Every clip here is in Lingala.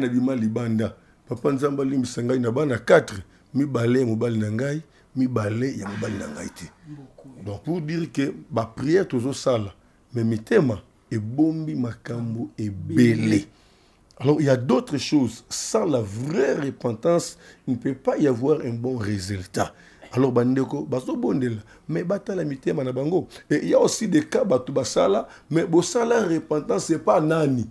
nabima libanda papa nzambe alimbisa ngai na bana 4 mibale ya mobali na ngai mibale ya mobali na ngai te donc pour dire ke bapriere tozosala mais mitema ebombi makambo ebele alors il y a d'autres choses sans la vraie repentance il ne peut pas y avoir un bon résultat alors bandeko bazobondela mais batala mitema na bango et il y a aussi des cas bato basala mais bosala repentance c'est pas nani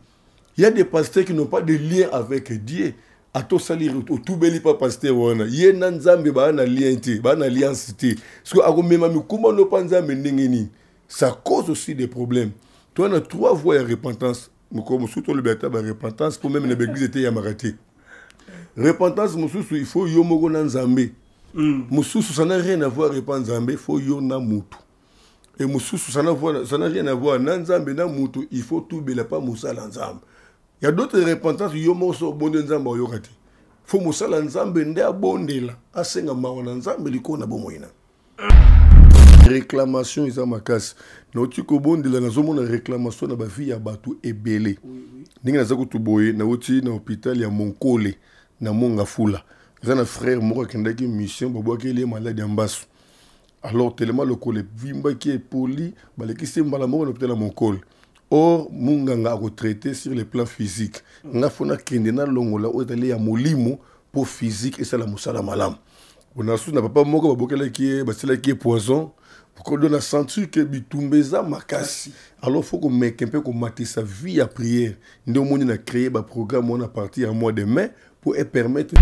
y a des pasteurs qui n'ont pas de lien avec Dieu. atosaliri otubeli mpa paster wana ye na nzambe baa na lien te baa na alliance te parceke akomema mikumbano mpa nzambe ndenge nini ça cause aussi des problèmes to wana trois voies ya repentance moko mosusu tolobela ta barepentance mpo meme na baeglize eteyamaka te repentance mosusu il faut yo moko na nzambe hmm. mosusu ça na rien à voir epa nzambe faut yo na mutu e mosusu ça na rien à voir na nzambe na mutu il faut tubela mpa mosala nzambe y a d'autres repentances yo moko obondi nzambe oyoka te fo mosala nzambe nde abondela asenga mawa na nzambe likolo na bomoi na réclamation eza makasi nauti kobondela nazomona réclamation na bafille ya bato ebele ndenge naza kutu boye nauti na hôpital ya monkole na mongafula eza na frère moko akendaki mission babwakeli ye maladi ya mbasu alors telema lokolo evimbaki epoli balekisi mbala moko na hôpital ya monkole or munganga akotraite sur le plan physique nga mpo nakende nalongola oyo ezali ya molimo mpo physique esala mosala malamu ona susi na papa moko babokelaki ye basilaki ye poison kodo na sentir ke bitumba eza makasi alors faut komeke mpe komatisa vie ya prière nde omoni na créer baprogramme wana partir ya mois de mai mpo epermettre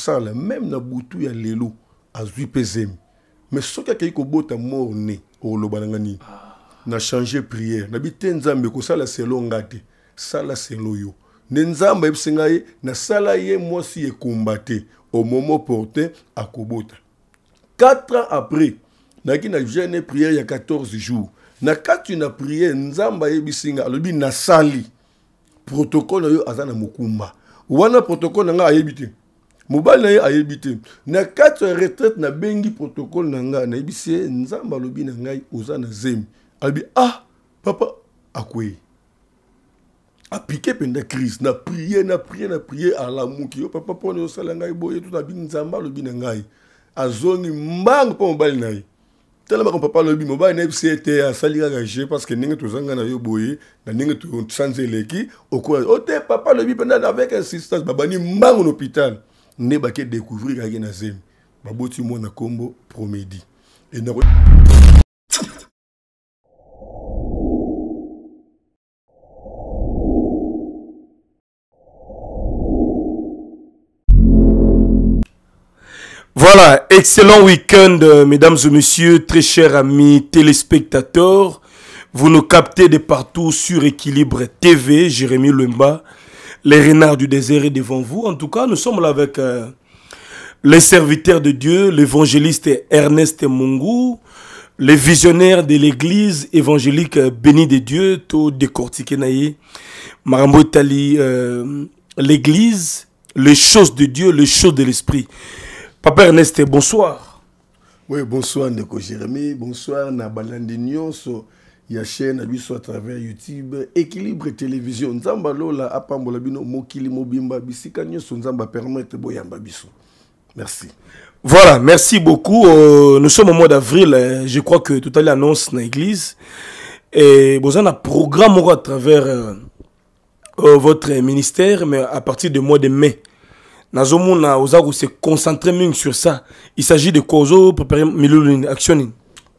sala même na butu ya lelo azwi mpe zemi mais soki akei kobota mor ne oloba nanga nini ah. na change priere nabi te nzambe kosala selo nga te sala selo yo nde nzambe ayebisi ngai ye nasala ye mwasi ekumba te omoma opportun akobota 4 ans après nayaki na jeune priere ya 14 jours na kati na priere nzambe ayebisi ngai alobi nasali protokole na yo aza na mokumba wana protokole na ngai ayebi te mobali na ye ayebi te na kati ya retraite nabengi protokole na ngai nayebisi ye nzambe alobi na ngai oza na zemi alobi ah papa akwei apike mpenza crise na prie na prie na prie alamuki yo oh, papa mpona yosala ngai boye to nabi nzambe alobi na ngai azongi mbangu mpo mobali na ye tala makambo papa alobi mobali nayebisi ye te asali kaka je parceke ndenge tozanga na yo boye na ndenge tosanza eleki okoya o te papa alobi mpenza avec insistance babani mbangu na hôpital nde bake découvrir kaki na zemi baboti mwana nkombo promedi enako Voilà, excellent week-end, euh, mesdames et messieurs, très chers amis téléspectateurs. Vous nous captez de partout sur Équilibre TV, Jérémy Lemba. Les renards du désert est devant vous. En tout cas, nous sommes là avec euh, les serviteurs de Dieu, l'évangéliste Ernest Mungu, les visionnaires de l'église évangélique béni de Dieu, tout décortiqué naïe, Marambo Tali, euh, l'église, les choses de Dieu, les choses de l'esprit. Papa Ernest, bonsoir. Oui, bonsoir Ndeko Jérémy, bonsoir Nabalandi Nyonso, sur soit à travers YouTube, Équilibre Télévision, Nzamba Lola, Apambola Bino, Mokili Mobimba, Bisika Nyonso, Nzamba Permettre Boyamba Biso. Merci. Voilà, merci beaucoup. Euh, nous sommes au mois d'avril, hein. je crois que tout à l'heure dans l'église. Et vous avez un programme à travers euh, euh, votre ministère, mais à partir du mois de mai se sur ça il s'agit de quoi préparer milulu l'action.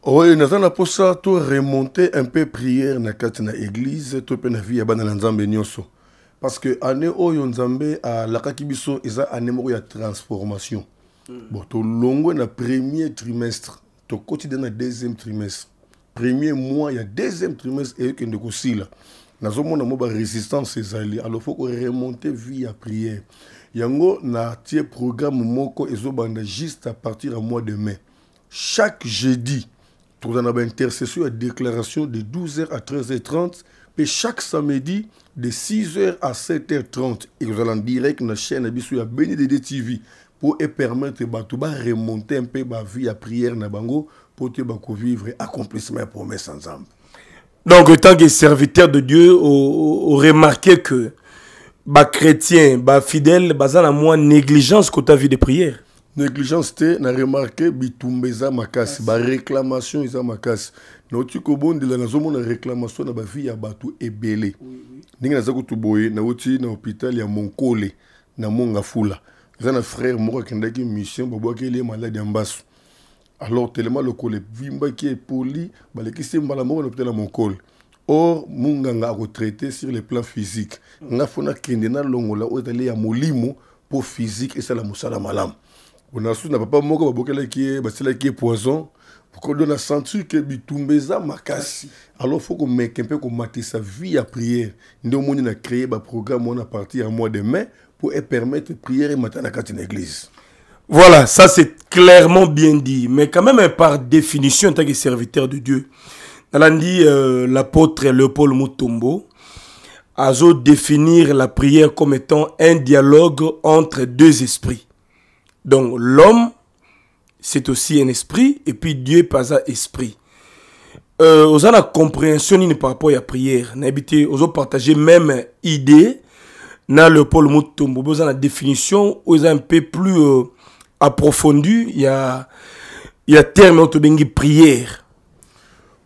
Oui, nous un peu prière na kati na église Tout vie ya nzambe parce que année oyo nzambe alakaki biso eza année moko ya transformation hmm. bon premier trimestre to quotidien na deuxième trimestre premier mois ya deuxième trimestre eyokende kosila Nazomuna mo résistance ezali alors remonter remonter vie prière yango na tie programme moko ezobanda juste à partir du mois de mai chaque jeudi en na intercession et déclaration de 12h à 13h30 et chaque samedi de 6h à 7h30 Et en direct na chaîne de la ya bendd tv batuba remonter un peu ba vie à prière na bango pour te bakovivre accomplissement promesse ensemble. donc tant que serviteur de dieu remarqué que bachrétien bafidèle baza na mwa négligence kota vie de prière négligence te na remarke bitumba eza makasi baréclamation eza makasi nauti kobondela nazomona réclamation na bavie ya bato ebele ndenge naza kutu boye nauti na hôpital ya monkole na mongafula eza na frère moko akendaki mission babwakeli ye maladi ya mbasu alors telema lokolo evimbaki epoli balekisi mbala moko na hôpital ya monkole or munganga retraité sur le plan physique nga mpo nakende nalongola oyo ezali ya molimo pour physique et salam mosala On a susi na papa moko babokelaki ye basielaki ye poison kodo na centure ke bitumba à makasi alors faut qu'on mette sa vie à prière a créé na créer on a parti en mois de mai pour permettre prière et na kati na église voilà ça c'est clairement bien dit mais quand même par définition en tant que serviteur de dieu l'apôtre euh, Leopold Mutombo a définir la prière comme étant un dialogue entre deux esprits. Donc l'homme c'est aussi un esprit et puis Dieu pas un esprit. Euh, aux la compréhension par rapport à la prière, n'habité aux partager même idée le Paul Mutombo, besoin la définition aux un peu plus approfondi. Euh, approfondie, il y a il y a terme prière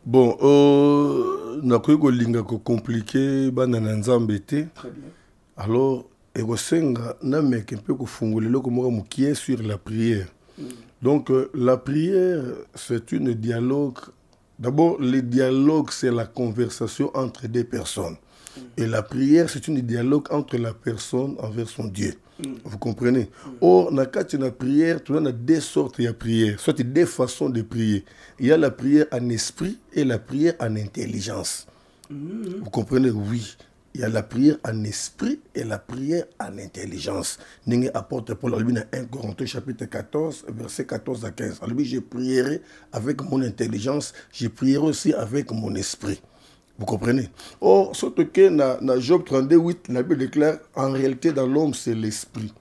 bon euh, linga ko compliqué bana na nzambe te alors ekosenga nameke mpe kofungola un peu mokie sur la prière mm. donc euh, la prière c'est une dialogue d'abord le dialogue c'est la conversation entre des personnes mm. et la prière c'est une dialogue entre la personne envers son dieu vous comprenez Or, dans la prière, tu as deux sortes de prière, soit deux façons de prier. Il y a la prière en esprit et la prière en intelligence. Vous comprenez Oui. Il y a la prière en esprit et la prière en intelligence. N'est apporte pour la 1 Corinthiens chapitre 14 verset 14 à 15. lui je prierai avec mon intelligence, je prierai aussi avec mon esprit. Vous comprenez Or, ce que dans Job 38, la Bible déclare, en réalité, dans l'homme, c'est l'esprit.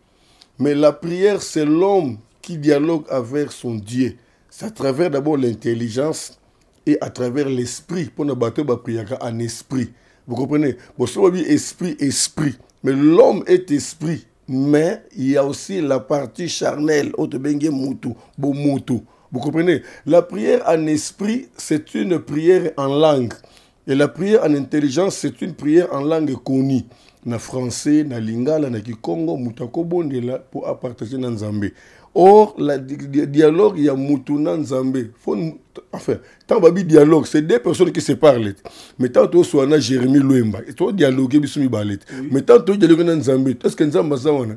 Mais la prière, c'est l'homme qui dialogue avec son Dieu. C'est à travers d'abord l'intelligence et à travers l'esprit. Pour nous battre la prière en esprit. Vous comprenez Bon, ça esprit, esprit. Mais l'homme est esprit. Mais il y a aussi la partie charnelle. Oh, Vous comprenez La prière en esprit, c'est une prière en langue. Et la prière en intelligence, c'est une prière en langue connue. Na français, na lingala, na kikongo, mutako bondela pour appartager na nzambe. Or, le dialogue, il y a mutuna nzambe. Enfin, tant babi dialogue, c'est deux personnes qui se parlent. Mais tant tu sois Jérémy Louemba, et toi dialogue, bisumi balet. Mais tant tu dialogue na nzambe, est-ce que nzambe zawana?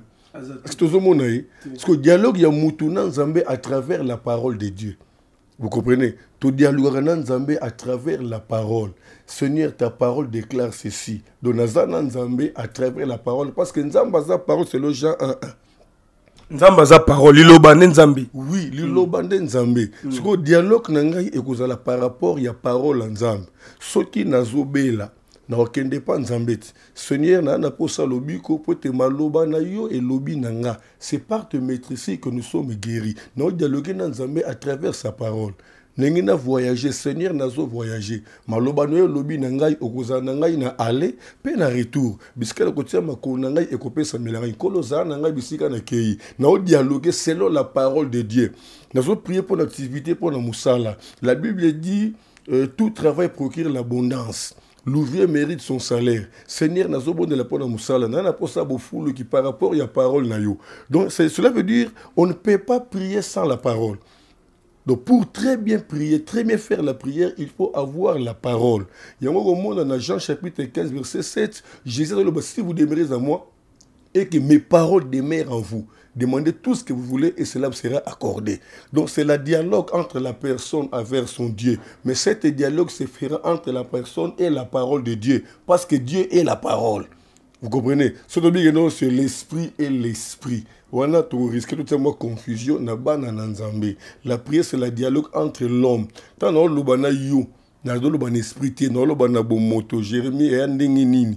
Est-ce que tu as Parce que dialogue, il y a mutuna nzambe à travers la parole de Dieu. Vous comprenez Tout dialogue Nzambé à travers la parole. Seigneur, ta parole déclare ceci. Donazana Nzambé à travers la parole. Parce que Nzambaza parole, c'est le Jean 1.1. nzambe aza parole liloba nde nzambe oui liloba nde nzambe mm. sikoyo dialogue na ngai ekozala par rapport ya parole ya nzambe soki nazobela nakokende mpa nzambe ti seigneur na ya na posa lobi ko po ete maloba na yo elobi na nga c'est par te maîtriser que nous sommes guéris dialogue na nzambe à travers sa parole ndenge na voyager, seigneur nazo voyager. maloba na yo e lobi na ngai okozala na ngai na ale mpe na retour bisika na kotia makolo na ngai ekopesamela ngai nkolo ozala na ngai bisika na kei dialogue selon la parole de dieu nazoprie mpo na activité mpo na mosala la bible dit euh, tout travail procure l'abondance l'ouvrier mérite son salaire seigneur de dans na pas foule qui par rapport la parole donc cela veut dire on ne peut pas prier sans la parole donc pour très bien prier très bien faire la prière il faut avoir la parole Il y a un mot dans jean chapitre 15 verset 7 jésus dit, si vous demeurez à moi et que mes paroles demeurent en vous demandez tout ce que vous voulez et cela sera accordé. Donc c'est le dialogue entre la personne avec son Dieu. Mais ce dialogue se fera entre la personne et la parole de Dieu. Parce que Dieu est la parole. Vous comprenez Ce que c'est l'esprit et l'esprit. On a tout risque confusion. La prière, c'est le dialogue entre l'homme. Tant que eu, l'esprit, l'esprit, Jérémie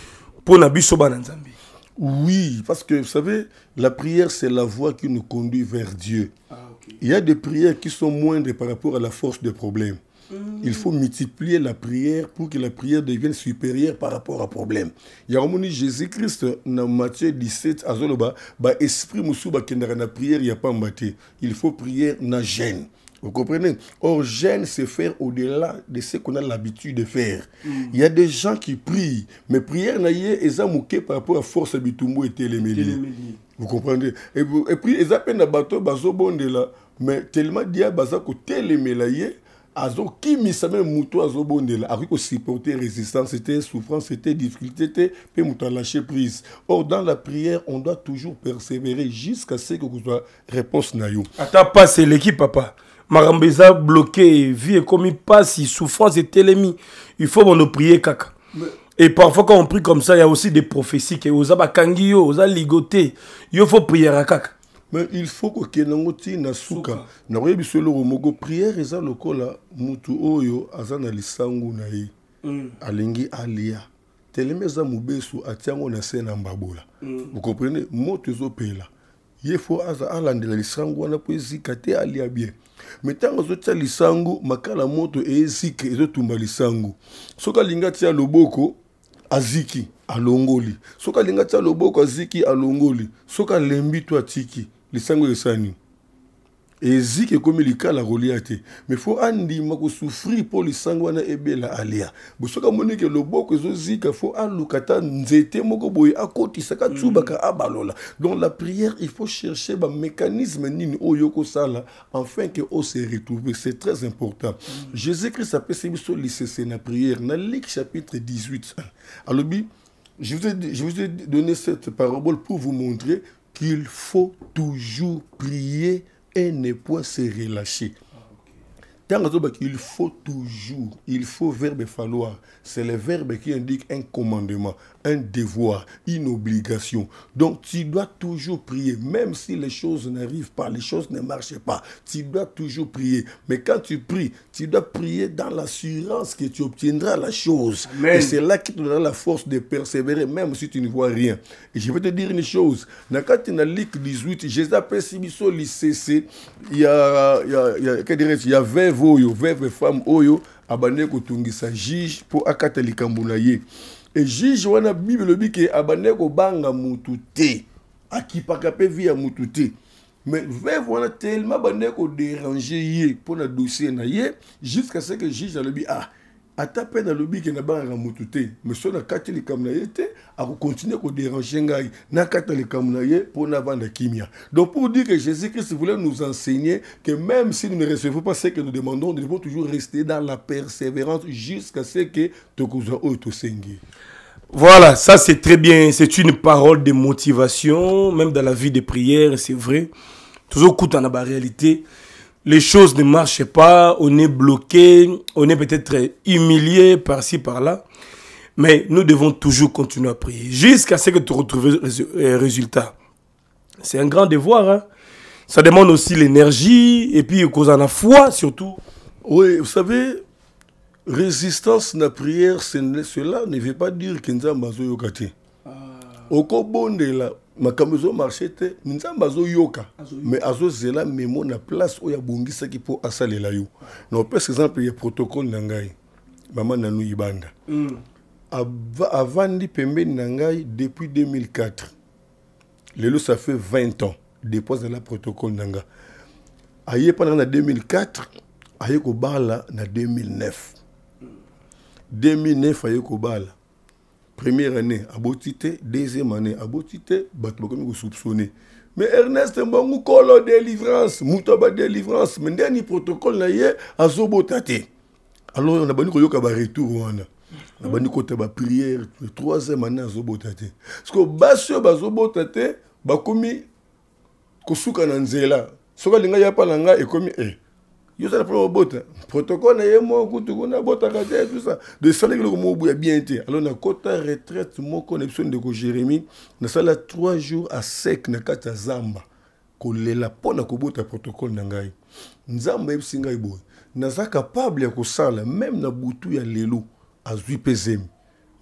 Pour Oui, parce que vous savez, la prière, c'est la voie qui nous conduit vers Dieu. Ah, il y a des prières qui sont moindres par rapport à la force des problèmes. Hmm. Il faut multiplier la prière pour que la prière devienne supérieure par rapport au problème. Il y a Jésus-Christ dans Matthieu 17 à Zoloba, bah esprit moussou Bah na prière il y a pas Il faut prier na gêne. Vous comprenez Or, gêne, c'est faire au-delà de ce qu'on a l'habitude de faire. Il y a des gens qui prient, mais prière n'a pas mouké par rapport à force habituelle et télémélie. Vous comprenez Et, et puis, ils appellent à bateau, bazo bonde là, mais tellement dit, baza ko téléméla yé, azo kimisa même mouto azo bonde là, avec supporter résistance, c'était souffrance, c'était difficulté, c'était pe mouto lâcher prise. Or, dans la prière, on doit toujours persévérer jusqu'à ce que vous soit réponse na yo. Attends, pas, c'est l'équipe, papa makambo bloqué vie il passe, souffrance télémi il faut bondo prier kaka et parfois quand on prie comme ça il y a aussi des prophéties que oza bakangi yo oza ligote yo faut prier hein, kaka mais il faut kokende yango ntina suka nakoyebiso eloko prier priere eza lokola mutu oyo aza lisangu na ye mm. alingi alia telemeza mubesu atiango na sena na mm. vous comprenez moto ezopela mm. ye fo aza alandela lisango wana mpo ezika te alia bien me ntango azotia lisango makala moto eyezika ezotumba lisango soki alingi atia loboko aziki alongoli soki alingi atia loboko aziki alongoli soki alembi to atiki lisango ekesani comme ekomi likala kolia te mais fo andima kosouffrir mpo lisango wana ebela alia bosoki amonike loboko ezozika fo aluka ta nzete moko boye akotisaka mm. tsubaka abalola donc la prière il faut chercher bamécanisme nini oyo kosala enfin ke ose retrouver c'est très important mm. jésus christ apesi biso lisese na prière na luk chapitre 18 alobi je vous ai, je vous ai donné cette parabole pour vous montrer qu'il faut toujours prier et ne point se relâcher. Il faut toujours, il faut verbe falloir. C'est le verbe qui indique un commandement un devoir, une obligation. Donc tu dois toujours prier, même si les choses n'arrivent pas, les choses ne marchent pas. Tu dois toujours prier. Mais quand tu pries, tu dois prier dans l'assurance que tu obtiendras la chose. Et c'est là qui te donnera la force de persévérer, même si tu ne vois rien. Et je vais te dire une chose. Dans la Ligue 18, Jésus appelle Il y a, il y a, il y a, il y a femmes, pour akata likambo e juge wana bible elobi ke abandaki kobanga motu te akipaka mpe vi ya motu te mais veuve wana telema abandaki koderange ye mpo na dossier na ye jusqu'à ce que juge alobi ah ata mpe nalobi ke nabangaka motu te mais so na kati likambo na ye te akokontinue kodérange ngai na kati na likambo na ye mpo navanda kimia donc pour dire que jésus-christ voulait nous enseigner que même si nous ne recevons pas ce que nous demandons nous devons toujours rester dans la persévérance jusqu'à ce que tokozwa oyo tosengi Voilà, ça c'est très bien. C'est une parole de motivation, même dans la vie de prière, c'est vrai. Toujours coûte en la réalité les choses ne marchent pas, on est bloqué, on est peut-être humilié par-ci, par-là. Mais nous devons toujours continuer à prier jusqu'à ce que tu retrouves un euh, résultat. C'est un grand devoir. Hein. Ça demande aussi l'énergie et puis cause en la foi surtout. Oui, vous savez, résistance la prière, cela ne veut pas dire qu'on a besoin de makambo ezomarche te nzambe azoyoka me azozela memo na place oyo abongisaki mpo asalela yo na opesa exemple ya protocole na ngai mama nanu ibanda mm. avandi pembeni na ngai depuis 2004 lelo ça fait 20 ans depuis azala protocole na nga aye mpa na nga na 2004 aye kobala na 2009 2009 aye kobala première année aboti te deuxième année aboti te bato bakomi kosoupçonne mais ernest mbongu kolo délivrance moto abadélivrance me ndeni protocole na ye azobota te alors nabandi koyoka baretour wana nabandi mm. kota baprière troisième année azobota te parceke basi oyo bazobota te bakomi kosuka na nzela soki alingai yapa na ngai ekomi e eh. yo osala mpona kobota protocole na ye moko kutu kuna abotaka te tusa desala eloko moko boya bien te alors nakota retraite moko na biso ndeko jérémi nasala 3 jours a sec na kati ya zamba kolela mpona kobota protocole na ngai nzambe ayebisi ngai boye naza kapable ya kosala meme na butu ya lelo azwi mpe zemi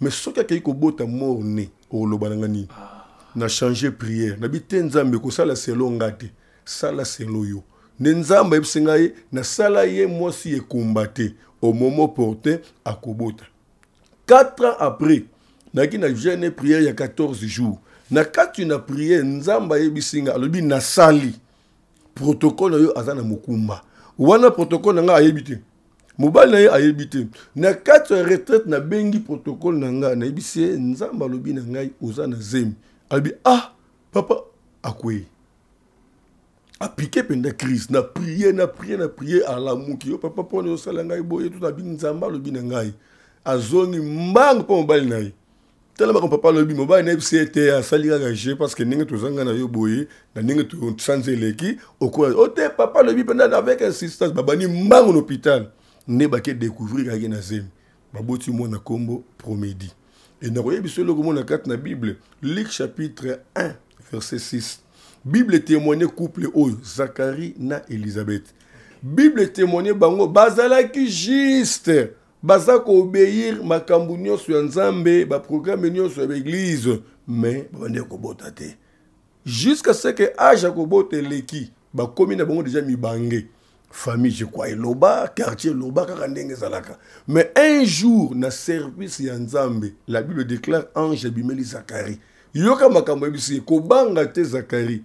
mais soki akei kobota morne okoloba na nga nini ah. na change priere nabi te nzambe kosala selo nga te sala selo yo nde nzambe ayebisi ngai nasala ye mwasi ekumba te au moment opportun akobota 4 ans après nayaki na jeune priere ya 14 jours na kati na priere nzambe ayebisi ngai alobi nasali protokole na yo aza na mokumba wana protokole na ngai ayebi te mobali na ye ayebi te na kati ya retraite nabengi protokole na ngai nayebisi ye nzambe alobi na ngai oza na zemi alobi ah papa akwei appliqué pendant crise na prier na prier na prier alamuki yo oh, papa mpona yosala ngai boye to nabi nzambe alobi na ngai azongi mbangu mpo mobali na ye talamaka papa alobi mobali na yebisi ye te asali kaka je parceke ndenge tozanga na yo boye na ndenge tosanza eleki okoya o te papa alobi mpena avec insistance babani mbangu na hôpital nde bake découvrir kaki na zemi baboti mwana nkombo promédi e nakoyebiso eloko mona kati na bible luk chapitre 1 verset 6 bible etémoigne couple oyo zacharie na elizabeth bible etémoigne bango bazalaki juste baza koobeyir makambo nyonso ya nzambe baprograme nyonso ya baeglize me babandi ya kobota te jusqu'à ce que age ya kobota eleki bakomi na bango deja mibange famille je crois eloba quartier eloba kaka ndenge ezalaka mais un jour na service ya nzambe la bible déclare ange abimeli zacharie yoka makambo yebisi ye kobanga te zacharie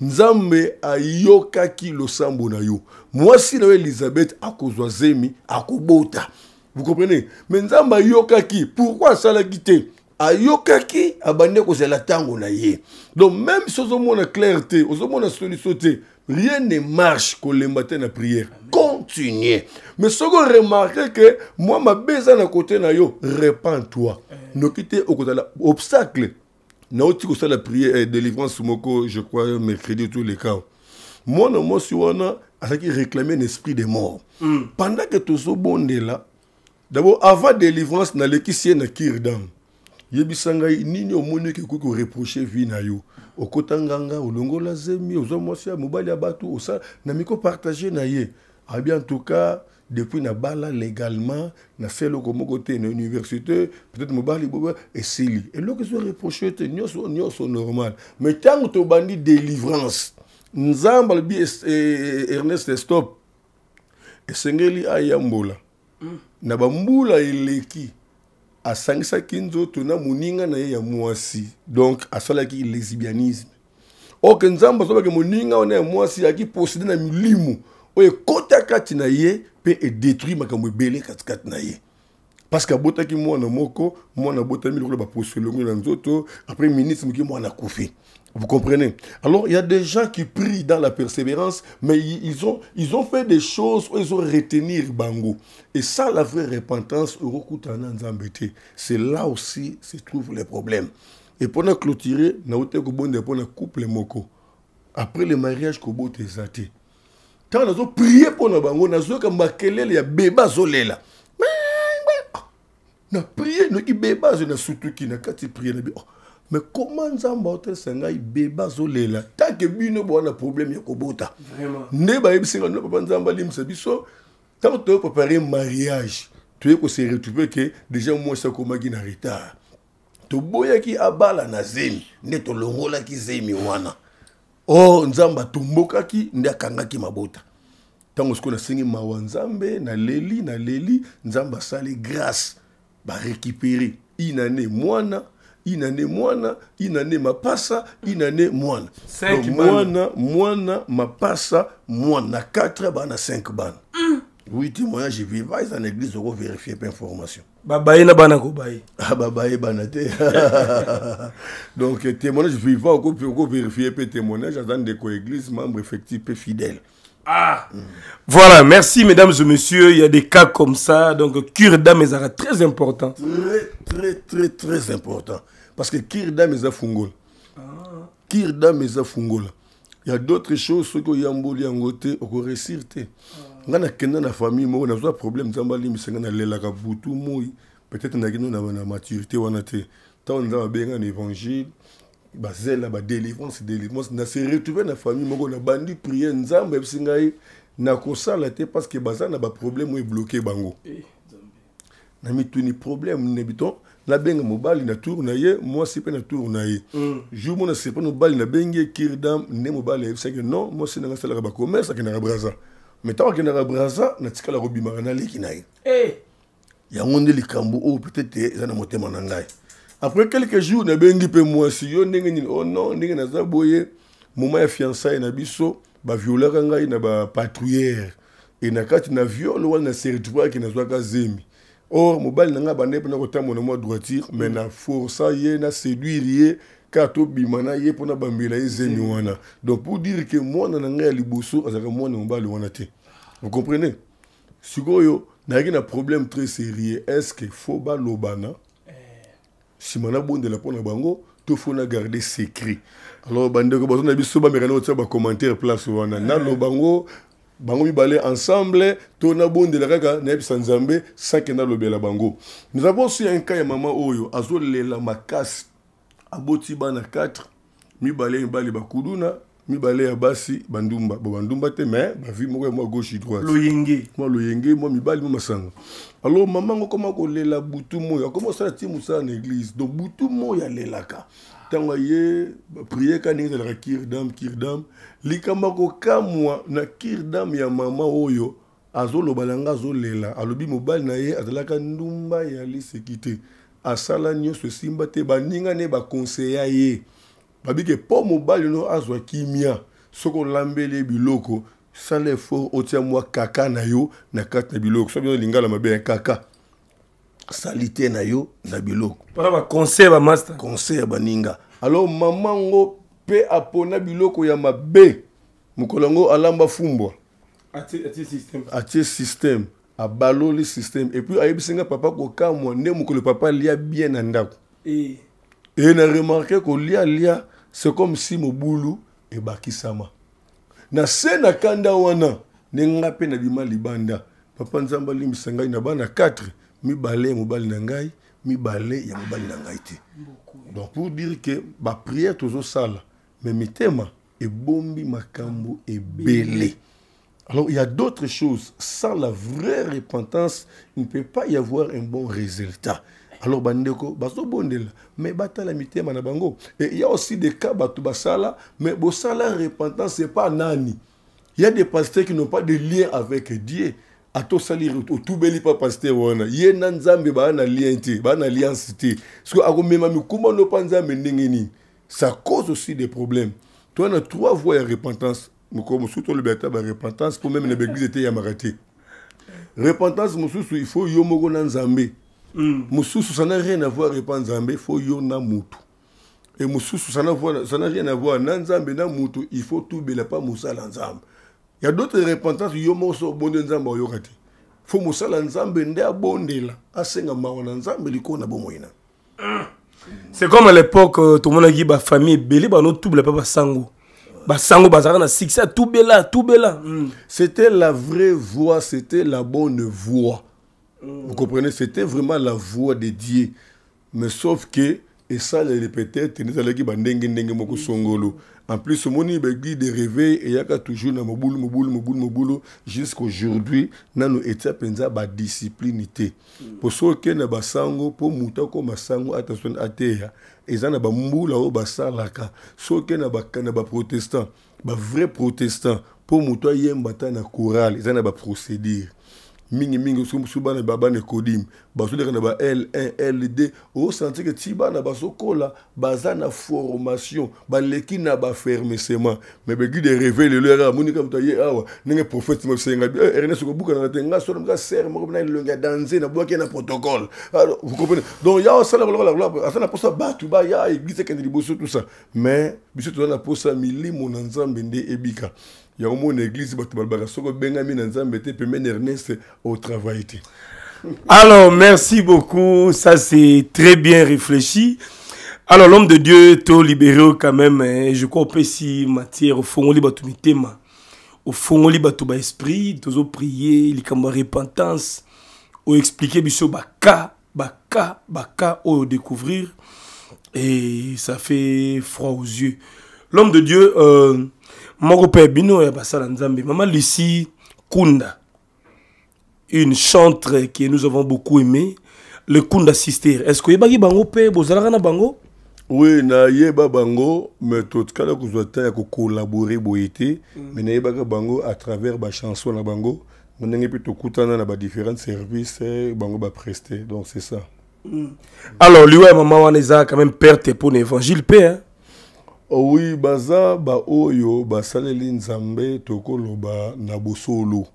nzambe ayokaki losambo na yo mwasi na yo elizabeth akozwa zemi akobota vous comprenez me nzambe ayokaki pourquoi asalaki te ayokaki abandi kozela ntango na ye donc même si ozomona clair te ozomona solution te rien ne marche kolemba te na prière continue mais soki oremarke ke mwa mabe eza na kote na yo repend toi eh. noki te okozala obstacle nauti kosala priere eh, délivrance moko je crois mercredi tous les cas mwana mwasi wana azalaki réclamer un esprit de mort mm. pendant ke tozobondela d'abord avant délivrance nalekisi ye na kirdan yebisa ngai nini omoni oki ekoki koreproche vi na yo okota nganga olongola zemi ozwa mwasi ya mobali ya bato osala na mikopartage na ye abi ah en tout cas depuis na bala légalement na fait eloko moko te na université peut-être mobali boba esili eloko ezo reproche te nyonso nyonso normal mais ntango tobandi délivrance nzambe alobi ernest stop esengeli ayambola mm. na bambula eleki asangisaki nzoto na moninga na ye ya mwasi donc asalaki lesbianisme oke nzambe azobaki moninga wana ya mwasi aki posede na milimo oyo kota kati na ye pe e détruit makambo ebele kati na ye parceke abotaki mwana moko mwana abotami lokola baposo elongi na nzoto après ministre moki mwana akufi vous comprenez alors il y a des gens qui prient dans la persévérance mais ils ont, ils ont fait des choses où ils ont retenir bango et ça la vraie repentance eurokutana nzambe c'est là aussi se trouve les problèmes et mpona clôturer nauta kobondela mpona couple moko après le mariage kobota eza zaté ntango nazoprie mpo na bango nazoyoka makelele ya beba azolela ah, na prie noki beba azo nasutuki na kati prie na bi oh, mais koma nzambe aotelisa ngai beba azolela tanke bino bowana problème ya kobota nde bayebisinga no papa nzambe alimisa biso ntango toyo prépare mariage toye kose retrouve ke déjà mwasi akomaki na retard toboyaki abala na zemi nde tolongolaki zemi wana o oh, nzambe atombokaki nde akangaki mabota ntango sikoyo nasengi mawa nzambe naleli naleli nzambe asali grâce barécupere inane mwana inane mwana inane mapasa inane mwana mwana mwana mapasa mwana na 4 bana 5 bana oui témoignage vivant. epaisa na église vérifier pas information babaye na baye. Ah, babaye bana donc témoignage vivant vérifier mpe témoignage ont des église membres effectifs et fidèles. Ah, voilà, merci mesdames et messieurs. Il y a des cas comme ça, donc cure est très important. Très, très, très, très important. Parce que cure d'âme est fungol. Cure d'âme est fungol. Il y a d'autres choses, que vous avez au nga nakenda na famille moko nazwa problème nzambe alimbisa nga nalelaka butu moi peut-être nakendo na maturité wana te ntango nzambe abenga na évangile bazela badélivrance délivrance nase retrouve na famille moko nabandi prier nzambe ayebisi ngai nakosala te parce que baza na baproblème oyo ebloke bango eh, na mituni problème na bito nabenga mobali na tour na ye mwasi mpe na tour na ye mm. jour mo na sepane mobali nabengi ye kirdam nde mobali ayebisaki non mwasi nanga asalaka bacommerce akendaka braza mm. me ntango akendaka braza natikala kobimaka naleki na ye yango nde likambo oyo peut-ete eza na motema na ngai après quelques jours nabengi mpe mwasi yo ndenge nini o non ndenge naza boye moma ya fiançaille na biso baviolaka ngai na bapatrouillere e na kati na viole wana na seritoire ke nazwaka zemi or mobali na ngai bandepe na kotambola mwa droiture mais na forsa ye na séduire ye kato bimana ye mpona bambela ezemi mm. wana donc pour dire que mwana na ngai ya liboso azalaka mwana mobali wana te vous comprenez sikoyo nayaki na problème très sérieux est ce que fo balobana nsima eh. nabondela mpona bango to fo garder secret alors bandeko bazo na biso bamekana kotia bacommentaire place wana naloba eh. ngo bango mibale ensemble to nabondela kaka nayebisa nzambe sanke nalobela bango nous avons su un cas ya mama oyo azolela makasi aboti bana 4 mibale ya mibale bakuduna mibale ya basi bandumba bo bandumba te me bavi moko ya mwa gauche droite loyenge mwa loyenge mwa mibali mwa masanga alors mama ngo koma kolela butu moyo akoma osala ti mosala na église donc butu moyo alelaka ntango aye baprie ka ndenge ezalaka kirdam kirdam likambo kokamwa na kirdam ya mama oyo azoloba na nga azolela alobi mobali na ye azalaka ndumba ya liseki te asala nyonso esimba te baninga ne bakonseya ye babike mpo mobali no azwa kimia soki olambeli biloko sala effort otia mwa kaka na yo na kati na biloko soki lingala mabe ya kaka sali te na yo na biloko mpona baconseil bamaster conseil ya baninga alors mama ngo mpe apona biloko ya mabe mokolo yango alamba fumbwa atie système abaloli système et puis ayebisi nga papa kokamwa nde mokolo papa alia bien na ndako e na remarke kolia lia c'est comme si mobulu ebakisama na se na kanda wana nde nga mpe nabima libanda papa nzambe alimbisa ngai na bana 4 mibale ya mobali na ngai mibale ya mobali na ngai te donc pour dire ke baprière tozosala me mitema ebombi makambo ebele mm -hmm. Alors, il y a d'autres choses. Sans la vraie repentance, il ne peut pas y avoir un bon résultat. Alors, bandeko, baso bondela, mais bata la mité manabango. Et il y a aussi des cas, batu basala, mais bosala repentance, c'est pas nani. Il y a des pasteurs qui n'ont pas de lien avec Dieu. ato sali otubeli pas pasteur, wana ye na nzambe ba na lien te na alliance te soki akomema mikumano mpa nzambe ça cause aussi des problèmes on a trois voies de repentance mosusu tolobi ata barepentance mpo meme na baeglise eteyamaka te repentance mosusu il faut yo moko na nzambe mosusu mm. ça n'a rien à voir epa nzambe faut yo na mutu e mosusu ça n'a rien à voir na nzambe na mutu il faut tubela mpa mosala nzambe ya d'autres repentance yo moko so obonde nzambe oyoka te fo mosala nzambe nde abondela asenga mawa na nzambe likolo na bomoi na c'est comme à l'époque euh, tomonaki bafamille ebele banotubela mpa basango basango bazalaka na succès atubela atubela mm. c'était la vraie voix c'était la bonne voix mm. vous comprenez c'était vraiment la voix de dieu mais sauf que esaleli peut-être nezalaki bandenge ndenge moko hmm. songolo en plus omoni baglise de réveil eyaka toujours na mobulu mobulu mobulu mobulu jusqu'à aujourd'hui nano etia mpenza badiscipline hmm. te mpo soki okende basango mpo motu akoma sango ata soni ateya eza na bambula oyo basalaka protestants, na vrais un protestant mpo moto ont mingimingi so bana babana ekodime bazoleka na ba l1 e, l2 osanti ke ti bana bazokola baza na formation baleki na bafermissement me begui de reve lelo yaka amonika moto aye ah, awa ndenge prophète mosenga eh, ernest kobukanaka te nga sona mika ser moko mpena elongi ya danze nabwaki na protocole vous comprenez donc ya osala kolokolakola aza na mposa bato baya eglise ekende liboso tout ça mais biso toza na mposa milimo na nzambe nde ebika église na te alors merci beaucoup ça c'est très bien réfléchi alors l'homme de dieu to libéré quand même hein. je crois si matière au ofongoli bato tout ofongoli esprit, les prier, les camarades repentance oexplike biso baka baka baka au découvrir et ça fait froid aux yeux l'homme de dieu euh, moko mpe bino oyo basala nzambe mama lucie kunda une chantre que nous avons beaucoup aimé le kunda sister est ce que oyebaki bango pe bozalaka na bango oui nayeba bango mais totikala kozwa ta ya kokolabore boye te mm. mais nayebaka bango à travers bachanson na bango na ndenge mpe tokutana na badifférent services eh, bango bapreste donc c'est ça mm. alors lui, maman mama wana quand même perte pour l'évangile, évangile hein? oui baza baoyo basaleli nzambe tokoloba na bosolo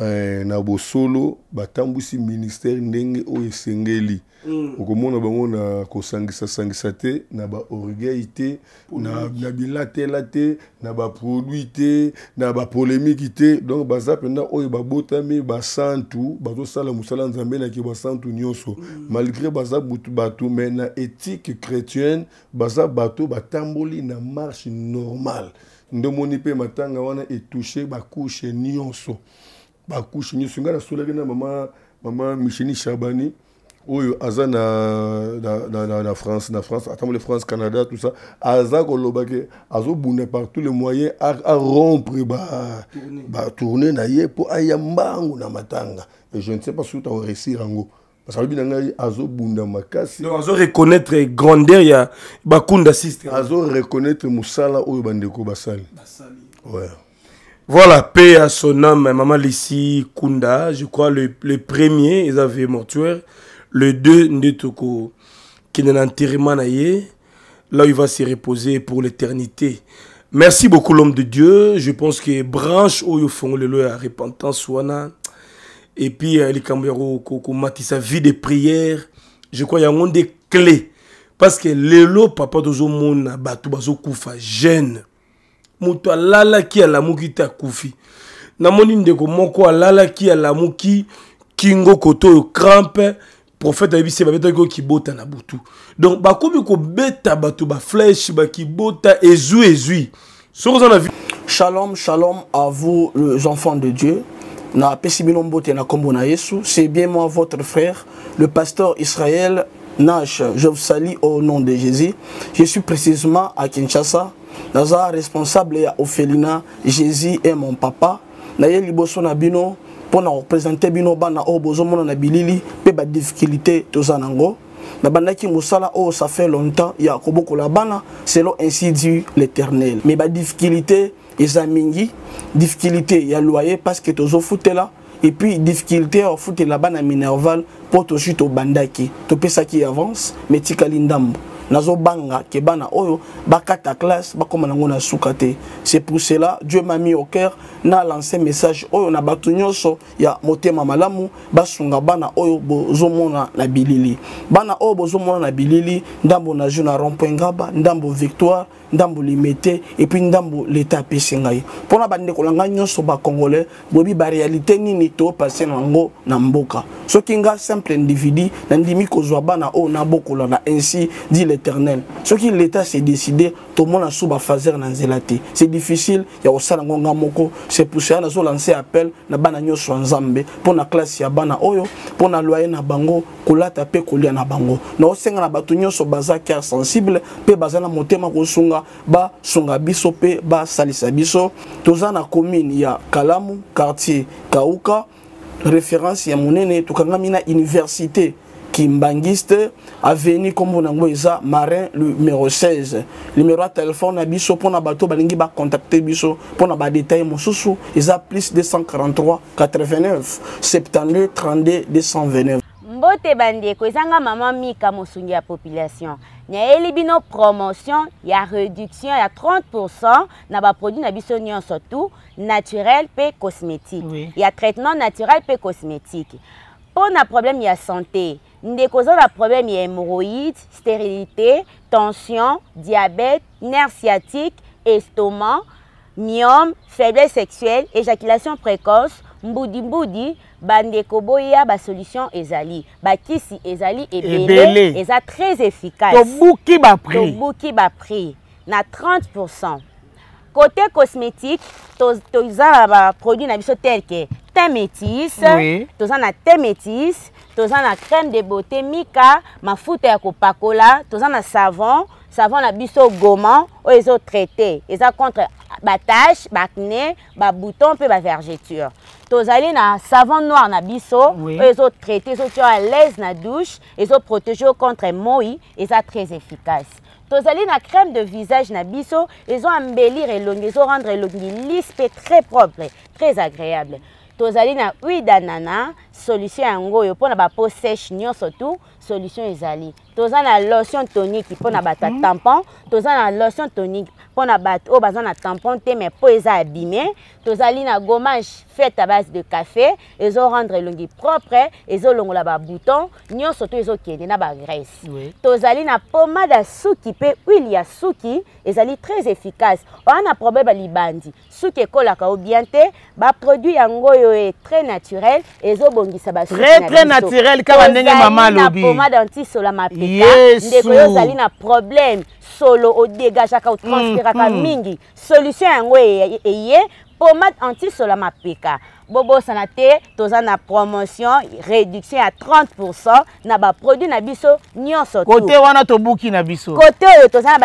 Eh, na bosolo batambusi ministère ndenge oyo esengeli mm. okomona bango na kosangisasangisa te na baorgueil te na, na bilatela te na baproduit te na bapolémiki te donc baza mpenda oyo babotami basantu bazosala mosala nzambe nayeke basantu nyonso mm. malgré baza butu bato me na éthique chrétienne baza bato batamboli na marche normale nde moni mpe matanga wana etouche bakushe nyonso mm. bakushe nyonso ngai nasolaki na mama mama micheni chabani oyo aza na, na, na, na, na france na france atambole france canada tout ça aza koloba ke azobunda par tous les moyens arompre batourne na ye mpo aya mbangu na matanga et je ne sais pas soki takoresir yango parce alobi na ngai azobunda makasi azoreconnaître grandeur ya bakunda sistre azoreconnaître mosala oyo bandeko basali ouais. Voilà, paix à son âme, Maman Lissi Kunda, je crois le, le premier, ils avaient mortuaire, le deux, Ndetoko, qui est l'enterrement là où il va se reposer pour l'éternité. Merci beaucoup l'homme de Dieu, je pense que branche au fond le à repentance, wana, et puis euh, les Cambéro, sa vie de prière, je crois qu'il y a un des clés, parce que les lots, papa, tous au monde, bateau, bateau, jeune, moto muki ta kufi. na de ndeko moko alalaki muki kingo koto oyo crampe prophète ayebi se babetaki oyo kibota na butu donc bakomi beta flèche flesh bakibota ezu ezu soki oza na shalom shalom à vous les enfants de dieu na bino mbote na nkombo na yesu c'est bien moi votre frère le pasteur israël nash je vous salue au nom de jésus je suis précisément à kinshasa naza responsable ya ofelina jésus e mon papa naye liboso na bino mpo na kopresente bino bana oyo bozomona na bilili mpe badifikulté toza nango nabandaki mosala oyo ça fait longtemps ya kobokola bana selon ainsi dit l'éternel me badifikulté eza mingi difikulté ya loyer parceke tozofutela epuis difikulté ya kofutela bana minerval mpo tozwi tobandaki topesaki avance me etikali ndambo nazobanga ke bana oyo bakata classe bakoma nango na suka te c'est pour cela dieu m'a mis au cœur na lancé message oyo na bato nyonso ya motema malamu basunga bana oyo bozomona na bilili bana oyo bozomona na bilili ndambo na jeu na rond point ngaba ndambo victoire ndambo limete et puis ndambo l'état apesi ngai mpona bandeko na ngai nyonso bacongolais boyebi baréalité nini toopase nango na mboka soki nga simple individu nandimi kozwa bana oyo nabokola na ainsi dit l'éternel soki l'état se décide tomona so bafaser na nzela te c'est difficile ya kosala yango nga moko c'est poussea nazolanse appel na bana nyonso ya nzambe mpona klase ya bana oyo mpona loye na bango kolata mpe kolia na bango naosenga na bato nyonso baza car sensible mpe baza na motema kosunga mboka basunga biso mpe basalisa biso toza na commune ya kalamu quartier kauka référence ya monene tokangami na université kimbangiste aveni nkombo na yango eza marin numero 16 numero ya telefone na biso mpona bato balingi bacontacte biso mpona badetail mosusu eza plus 243 89 72 32 229 mbote bandeko ezanga mama mika mosungi ya population a une promotion une réduction a 30% na ba produit na biso naturels et naturel pe cosmétique y a traitement naturel et cosmétique Pour les problème de santé nous avons des problème d'hémorroïdes, hémorroïdes, stérilité tension diabète nerf sciatique estomac myome faiblesse sexuelle éjaculation précoce mboudi-mboudi, bandeko boya basolution ezali bakisi ezali ebele eza très efficace tobuki baprix tobuki baprix na 30 pourcent côté cosmétique toza na baproduit na biso tel ke temétis toza na temétis toza na crème de beauté mika mafuta ya kopakola toza na savon savon na biso goma oyo ezotraite eza contre batache baacné babouton mpe bavergeture tozali na savon noir na biso oui. oyo ezotraite ezotia à l'aise na douche ezoprotege contre moi eza très efficace tozali na crème de visage na biso ezoambelir elongi ezorendre elongi lisse mpe très propre très agréable tozali na huile anana solution yango oyo mpona bapo sèche nyonso tu solution ezali toza na lotion tonique mpona bato ya mhm. tampon toza na lotion tonique mpona bato oyo baza na tampon te mais mpo eza abime tozali na gommage fait à base de café rendre longi propre ezolongola babouton nyonso to ezokende na ba graisse. tozali na pomade ya suki pe huile ya Ils ezali très efficace On a problème ya libandi suki ekolaka ka bien ba produit yango oyo est très naturel Très très naturel ka ndenge mama alobi pomade antisola ma yes. ndeko yo ozali na problème solo odegageaka otranspiraka mm, ka mm, mm. mingi solution yango est. Pommade anti-solamapeka. Bobo sanate, toza na promotion, réduction à 30%, na ba produit na biso, Côté wana na biso. Côté toza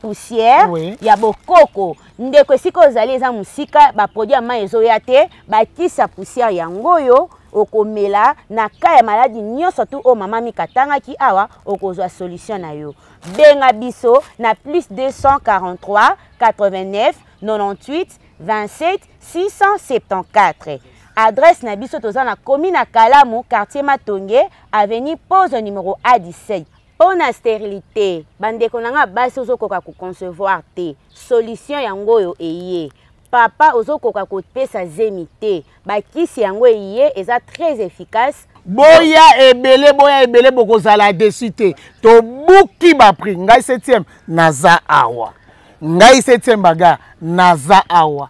poussière, ya bokoko. Ndeko vous musika, ba produit ya te, ba poussière yango ngoyo okomela na ka ya maladi nyonso tu mama mika ki awa okozwa solution na yo benga biso na plus 243 89 98 27 674 adresse na biso toza na commune akalamu quartier matonge avenue pose numéro a17 mpo na stérilité bandeko na nga basi ozokoka koconcevoir te solution yango oyo eye papa ozokoka kopesa zemi te bakisi yango eye eza très efficace boya ebele boya ebele bokozala desu te tobuki bapri ngai 7e naza awa ngai septième bagar naza awa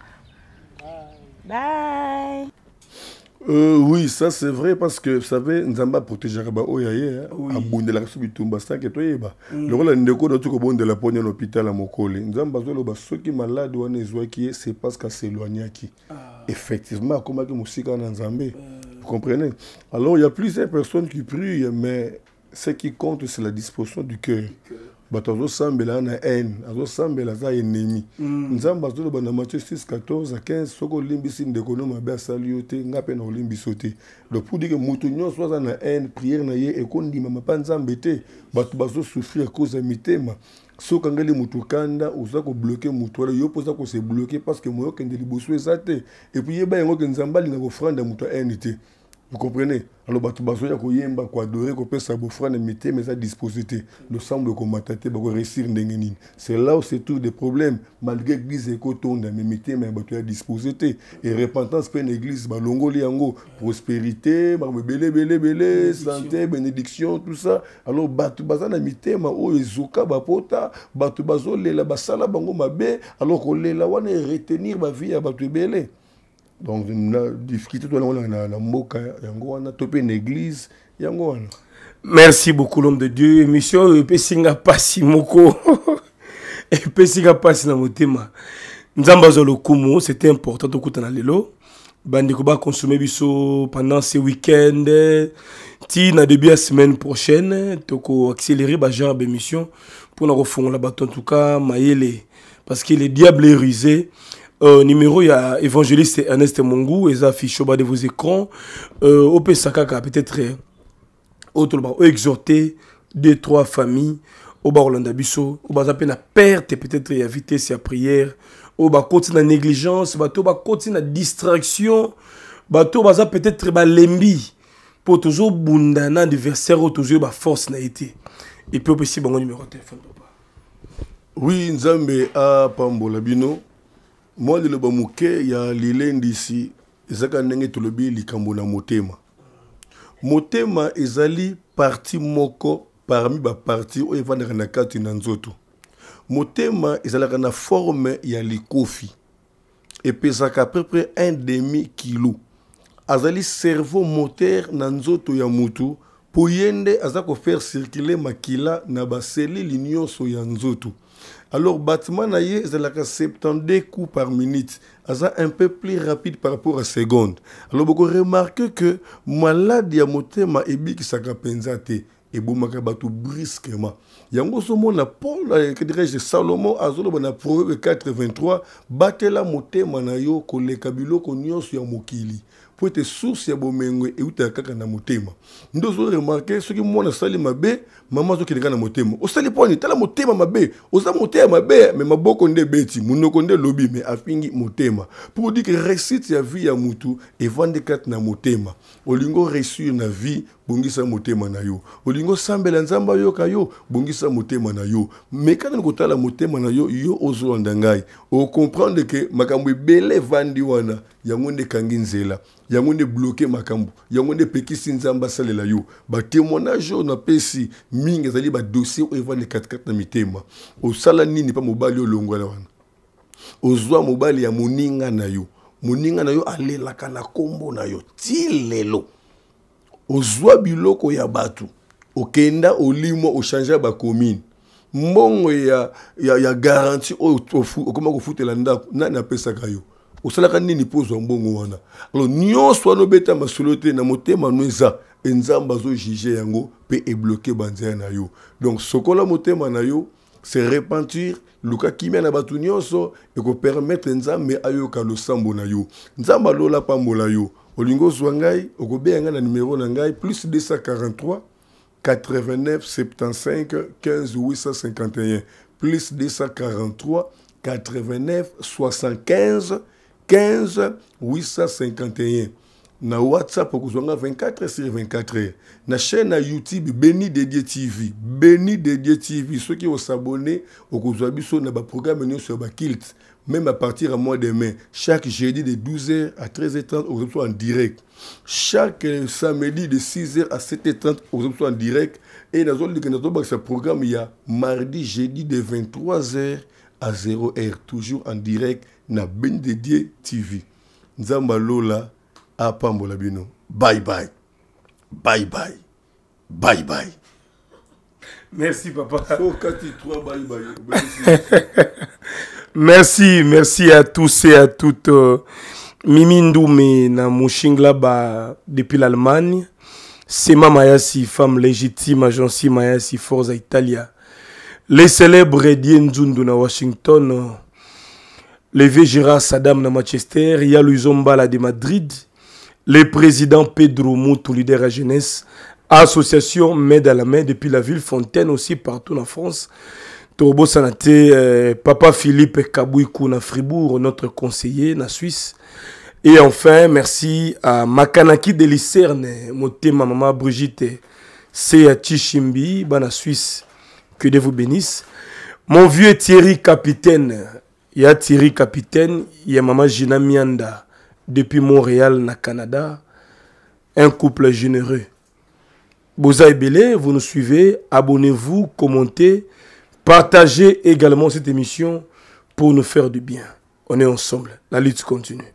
bye Euh, oui, ça c'est vrai parce que vous savez, Nzamba protégera ba oyaye, abondela kaso bitumba sanke to yeba. Mm. Le rôle ndeko na tuko bonde la ponya l'hôpital à Mokole. Nzamba zolo ba soki malade wana ezwa ki c'est parce que c'est loignaki. Ah. Effectivement, comme que musika na Nzambe. Euh. Vous comprenez Alors, il y a plusieurs personnes qui prient mais ce qui compte c'est la disposition du cœur. Du cœur. bato azosambela na haine azosambela aza enemi mm. nzambe azoloba na matthieu 6:14 soki olimbisi ndeko no mabe asali yo te nga mpe na olimbiso te donc pour dire moto nyonso aza na haine priere na ye ekondimama mpa nzambe te bato bazosouffrir cause ya mitema so okangeli motu kanda oza kobloke motu wana yo mpo oza kose bloke parce que moyo okende liboso eza te epuis yeba yango ke nzambe alinga kofranda moto ya haine te vous comprenez alors bato bazoya koyemba koadore kopesa bofrane mitema eza dispose te losambo ekomata te bakoresir ndenge nini c'est là où se trouve des problèmes malgré église ekotonda me mitema ya bato ya dispose te et repentance mpe na église balongoli yango prospérité makambo ebele ebele ebele santé bénédiction tout ça alors bato baza na mitema oyo oh, ezoka bapota bato bazolela basala bango mabe alors kolela wana eretenir bavie ya bato ebele donc difficulté to alongolaka na mboka yango wana to mpe na église yango wana merci beaucoup l'homme de dieu émission oyo epesinga mpasi moko epesinga mpasi na motema nzambe azwa lokumu c'était important tokutana lelo bandeko bakonsome biso pendant ce week-end ti na début ya semaine prochaine tokoaccéléré bagenre bémission mpona kofongola bato en tout cas mayele parce que le diable est rusé Euh, numéro ya évangéliste Ernest Mongu eza affiche au bas de vos écrans euh, opesa kaka peut-être otoloba euh, oexhorte deux trois familles oyo bakolanda biso oyo baza mpe na perte peut-être ya vitesse ya prière oyo bakoti na négligence bato oyo bakoti na distraction bato oyo baza peut-être balembi mpo tozobunda na adversaire oyo tozoyeba baforce na ye te epuis opesi bango numéro ya telefone papa oui nzambe apambola bino mwa liloba moke ya lilendisi ezaka ndenge tolobi likambo na motema motema ezali parti moko parmi baparti oyo evandaka na kati na nzoto motema ezalaka na forme ya likofi epesaka prepres 1 demi kilo azali cerveau moteur na nzoto ya motu mpo ye nde aza kofaire circule makila na baselili nyonso ya nzoto alors battement na ye ezalaka 72 coups par minute aza un peu plus rapide par rapport à seconde alors bokoremarke ke malade ya motema ebikisaka mpenza te ebomaka bato brusquement yango ozomona paul eh, dirais-je salomon azoloba na proverbe 4 23 batela motema na yo koleka biloko nyonso ya mokili mpo ete source ya bomengo eutaka kaka na motema nde ozoremarke soki mwana asali mabe mama azokende kaka na motema osali mpwani tala motema mabe oza motema mabe me maboko nde ebeti monoko nde elobi me afingi motema mpo odike resite ya vie ya motu evandekate na motema olingo réussir na vie bongisa motema na yo olingo osambela nzambe ayoka yo bongisa motema na yo me kaka na kotala motema na yo yo ozolanda ngai okomprendre ke makambo ebele evandi wana yango nde ekangi nzela yango nde bloke makambo yango nde epekisi nzambe asalela yo batémoignage oyo napesi mingi ezali badossier oyo evandi katikati na mitema osala nini mpa mobali olongwana wana ozwa mobali ya moninga na yo moninga na yo alelaka na nkombo na yo ti lelo ozwa biloko ya bato okenda olimwa ochange ya bakomine mbongo ya, ya, ya garanti oyo okoma kofutela ndako nani apesaka yo osalaka nini mpo ozwa mbongo wana alo nyonso wana obeta masolo te na motema no eza e nzambe azojuge yango mpe ebloke banzela na yo donc sokola motema na yo se repentir luka kimia na bato nyonso ekopermetre nzambe ayoka losambo na yo nzambe alola pambola yo olingi ozwa ngai okobeya ngai na nimero na ngai plus 243 89 75 15 851 plus 243 89 75 15 851 na whatsapp okozwanga 24 sur 24 h na chaîne youtube beni dédié tv beni dédié tv Ceux s'abonner au okozwa biso na baprogramme sur ba kilt. même à partir à mois de mai chaque jeudi de 12h à 13h30 reçoit en direct chaque samedi de 6h à 7h30 reçoit en direct Et e nazolika un programme ya mardi jeudi de 23h à 0h toujours en direct na beni dédié tv nzambe alola la bino bye bye bye bye bye bye merci papa merci merci à tous et à toutes mimi Ndoumé na mushinglaba depuis l'allemagne sema mayasi femme légitime agence mayasi forza italia les célèbres Dienzundu na washington Le gérard sadam na manchester ya là de madrid le président Pedro Moutou, leader à jeunesse, association main à la main depuis la ville Fontaine aussi partout en France. Tobo Sanaté, euh, Papa Philippe Kabouikou na Fribourg, notre conseiller en Suisse. Et enfin, merci à Makanaki de Lucerne, ma Maman Brigitte, Seya Chishimbi, Bana Suisse. Que Dieu vous bénisse. Mon vieux Thierry Capitaine, il y a Thierry Capitaine, il y a Maman Gina Mianda depuis Montréal na Canada un couple généreux avez Bélé, vous nous suivez abonnez-vous commentez partagez également cette émission pour nous faire du bien on est ensemble la lutte continue